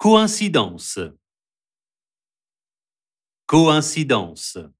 Coïncidence. Coïncidence.